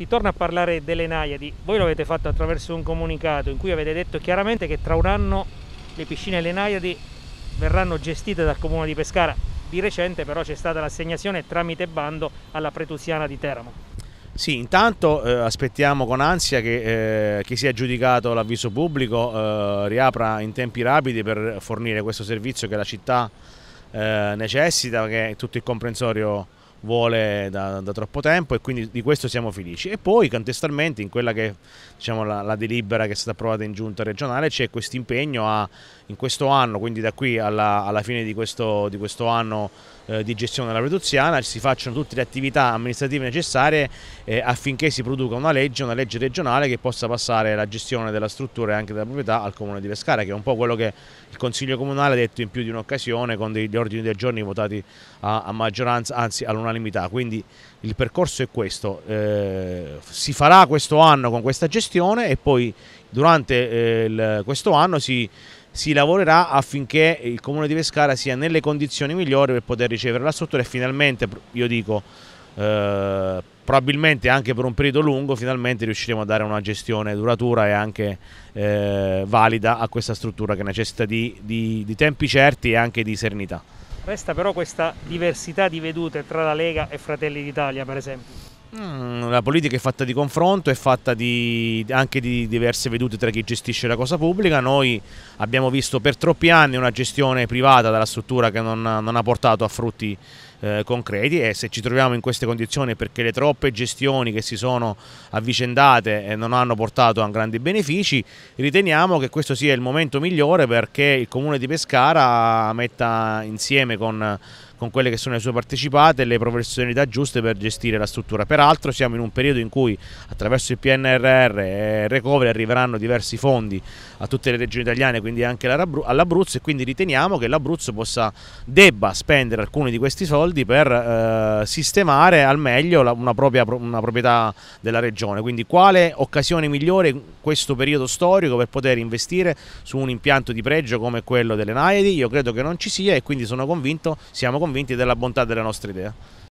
si torna a parlare delle Naiadi, voi lo avete fatto attraverso un comunicato in cui avete detto chiaramente che tra un anno le piscine Le Naiadi verranno gestite dal comune di Pescara. Di recente però c'è stata l'assegnazione tramite bando alla Pretusiana di Teramo. Sì, intanto eh, aspettiamo con ansia che eh, chi si è aggiudicato l'avviso pubblico eh, riapra in tempi rapidi per fornire questo servizio che la città eh, necessita, che tutto il comprensorio vuole da, da, troppo tempo e quindi di questo siamo felici. E poi contestualmente in quella che diciamo la, la delibera che è stata approvata in giunta regionale c'è questo impegno a in questo anno, quindi da qui alla, alla fine di questo, di questo anno eh, di gestione della Veduziana, si facciano tutte le attività amministrative necessarie eh, affinché si produca una legge, una legge regionale che possa passare la gestione della struttura e anche della proprietà al Comune di Pescara, che è un po' quello che il Consiglio Comunale ha detto in più di un'occasione con degli ordini del giorno votati a, a maggioranza, anzi all'unanimità professionalità, quindi il percorso è questo, eh, si farà questo anno con questa gestione e poi durante eh, il, questo anno si, si, lavorerà affinché il comune di Pescara sia nelle condizioni migliori per poter ricevere la struttura e finalmente, io dico, eh, probabilmente anche per un periodo lungo finalmente riusciremo a dare una gestione duratura e anche eh, valida a questa struttura che necessita di, di, di tempi certi e anche di serenità. Resta però questa diversità di vedute tra la Lega e Fratelli d'Italia, per esempio. Mm, la politica è fatta di confronto, è fatta di, anche di diverse vedute tra chi gestisce la cosa pubblica. Noi abbiamo visto per troppi anni una gestione privata della struttura che non, non ha portato a frutti eh, concreti e se ci troviamo in queste condizioni perché le troppe gestioni che si sono avvicendate e eh, non hanno portato a grandi benefici, riteniamo che questo sia il momento migliore perché il comune di Pescara metta insieme con con quelle che sono le sue partecipate e le professionalità giuste per gestire la struttura. Peraltro siamo in un periodo in cui attraverso il PNRR e il Recovery arriveranno diversi fondi a tutte le regioni italiane, quindi anche all'Abruzzo e quindi riteniamo che l'Abruzzo possa, debba spendere alcuni di questi soldi soldi per eh, sistemare al meglio la, una, propria, una proprietà della regione. Quindi quale occasione migliore in questo periodo storico per poter investire su un impianto di pregio come quello delle Naidi? Io credo che non ci sia e quindi sono convinto, siamo convinti della bontà della nostra idea.